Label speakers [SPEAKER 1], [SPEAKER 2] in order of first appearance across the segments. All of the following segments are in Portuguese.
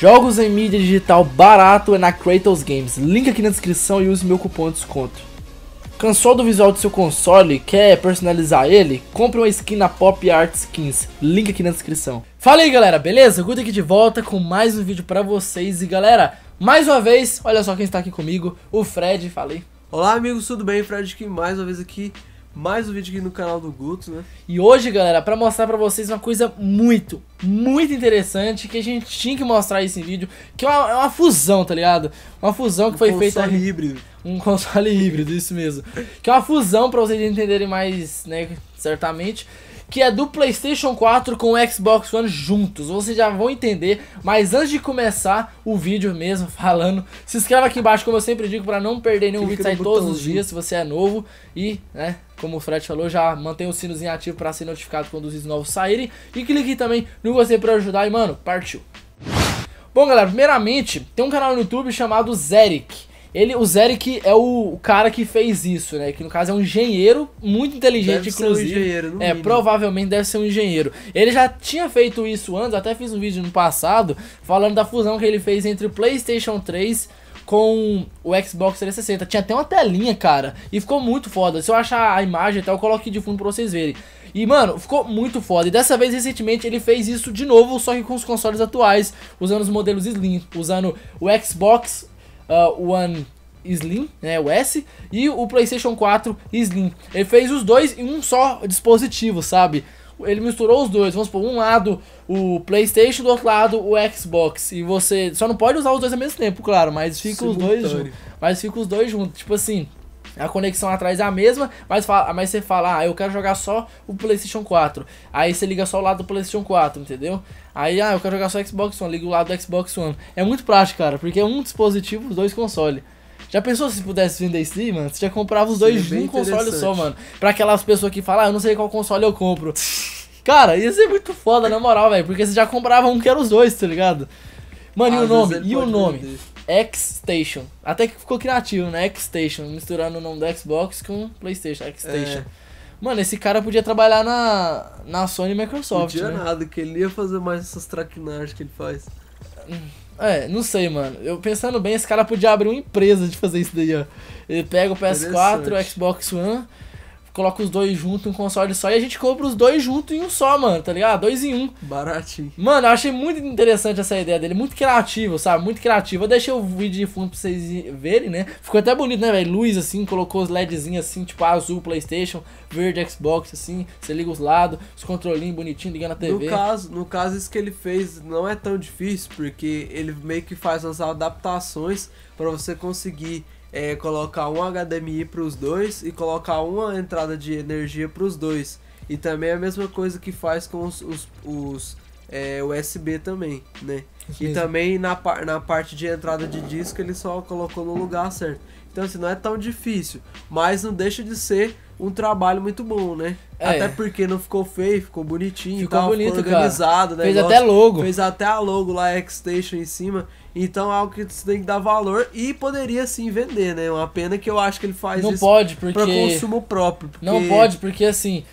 [SPEAKER 1] Jogos em mídia digital barato é na Kratos Games. Link aqui na descrição e use meu cupom de desconto. Cansou do visual do seu console? Quer personalizar ele? Compre uma skin na Pop Art Skins. Link aqui na descrição. Fala aí galera, beleza? Guto aqui de volta com mais um vídeo pra vocês. E galera, mais uma vez, olha só quem está aqui comigo, o Fred. Falei.
[SPEAKER 2] Olá amigos, tudo bem? Fred aqui mais uma vez aqui mais um vídeo aqui no canal do Guto, né? E hoje, galera, para mostrar para vocês uma coisa muito, muito interessante que a gente tinha que mostrar
[SPEAKER 1] esse vídeo, que é uma, é uma fusão, tá ligado? Uma fusão que um foi feita... Um console híbrido. Um console híbrido, isso mesmo. Que é uma fusão para vocês entenderem mais, né, certamente que é do PlayStation 4 com o Xbox One juntos. Vocês já vão entender, mas antes de começar o vídeo mesmo falando, se inscreva aqui embaixo, como eu sempre digo, para não perder nenhum vídeo, sair todos os dias se você é novo e, né, como o Fred falou, já mantenha o sinozinho ativo para ser notificado quando os vídeos novos saírem. E clique também no gostei para ajudar. E, mano, partiu. Bom, galera, primeiramente, tem um canal no YouTube chamado Zeric. Ele, o Zeric é o, o, cara que fez isso, né? Que no caso é um engenheiro muito inteligente, deve inclusive. Ser um engenheiro, é, mínimo. provavelmente deve ser um engenheiro. Ele já tinha feito isso antes, até fiz um vídeo no passado falando da fusão que ele fez entre o PlayStation 3 com o Xbox 360. Tinha até uma telinha, cara. E ficou muito foda. Se eu achar a imagem até, eu coloco aqui de fundo pra vocês verem. E, mano, ficou muito foda. E dessa vez, recentemente, ele fez isso de novo, só que com os consoles atuais, usando os modelos Slim, usando o Xbox uh, One Slim, né, o S, e o PlayStation 4 Slim. Ele fez os dois em um só dispositivo, sabe? ele misturou os dois. Vamos supor, um lado o PlayStation, do outro lado o Xbox. E você só não pode usar os dois ao mesmo tempo, claro, mas fica os dois juntos. Mas fica os dois juntos. Tipo assim, a conexão atrás é a mesma, mas, fala, mas você fala, ah, eu quero jogar só o PlayStation 4. Aí você liga só o lado do PlayStation 4, entendeu? Aí, ah, eu quero jogar só o Xbox One, liga o lado do Xbox One. É muito prático, cara, porque é um dispositivo, os dois consoles. Já pensou se pudesse vender isso aí, mano? Você já comprava os dois de um console só, mano. Pra aquelas pessoas que falam, ah, eu não sei qual console eu compro. Cara, ia ser muito foda, na moral, velho. Porque você já comprava um que era os dois, tá ligado? Mano, ah, e o nome? E o nome? X-Station. Até que ficou criativo, né? X-Station. Misturando o nome do Xbox com PlayStation. X-Station. É. Mano, esse cara podia trabalhar na,
[SPEAKER 2] na Sony e Microsoft. Não tinha né? nada, que ele ia fazer mais essas traquinagens que ele faz. Hum,
[SPEAKER 1] é, não sei, mano. Eu pensando bem, esse cara podia abrir uma empresa de fazer isso daí, ó. Ele pega o PS4, o Xbox One coloca os dois junto um console só e a gente compra os dois junto em um só, mano, tá ligado? Dois em um.
[SPEAKER 2] Baratinho.
[SPEAKER 1] Mano, eu achei muito interessante essa ideia dele, muito criativo, sabe? Muito criativo. Eu deixei o vídeo de fundo pra vocês verem, né? Ficou até bonito, né, velho? Luz assim, colocou os LEDzinhos assim, tipo azul PlayStation, verde Xbox assim, você liga os lados, os controlinhos bonitinho ligando a TV. No caso,
[SPEAKER 2] no caso isso que ele fez não é tão difícil porque ele meio que faz as adaptações para você conseguir é, colocar um HDMI para os dois e colocar uma entrada de energia para os dois. E também é a mesma coisa que faz com os, os, os é, USB também, né? Isso e mesmo. também na, na parte de entrada de disco ele só colocou no lugar certo. Então assim, não é tão difícil, mas não deixa de ser um trabalho muito bom, né? É. Até porque não ficou feio, ficou bonitinho ficou tal, bonito, ficou organizado, né? Fez até logo. Fez até a logo lá, X-Station em cima. Então é algo que você tem que dar valor e poderia sim vender, né? Uma pena que eu acho que ele faz não isso pode, porque... pra consumo próprio. Porque... Não pode, porque assim,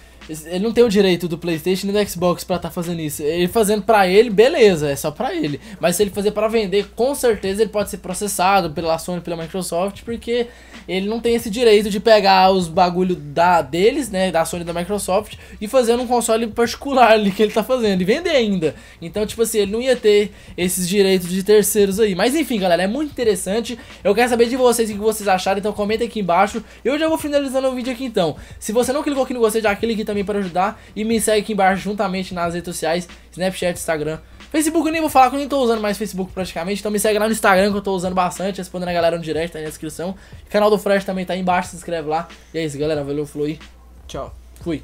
[SPEAKER 2] ele não tem o direito
[SPEAKER 1] do PlayStation e do Xbox para estar tá fazendo isso. Ele fazendo para ele, beleza, é só para ele. Mas se ele fazer para vender, com certeza ele pode ser processado pela Sony, pela Microsoft, porque ele não tem esse direito de pegar os bagulho da deles, né, da Sony, da Microsoft e fazer num console particular ali que ele tá fazendo e vender ainda. Então, tipo assim, ele não ia ter esses direitos de terceiros aí. Mas enfim, galera, é muito interessante. Eu quero saber de vocês o que vocês acharam, então comenta aqui embaixo. Eu já vou finalizando o vídeo aqui então. Se você não clicou aqui no gostei, já clique também também para ajudar. E me segue aqui embaixo juntamente nas redes sociais, Snapchat, Instagram. Facebook eu nem vou falar que eu nem tô usando mais Facebook praticamente, então me segue lá no Instagram que eu tô usando bastante, respondendo a galera no direct, tá aí na descrição. O canal do Fresh também tá aí embaixo, se inscreve lá. E é isso, galera. Valeu, falou aí. Tchau. Fui.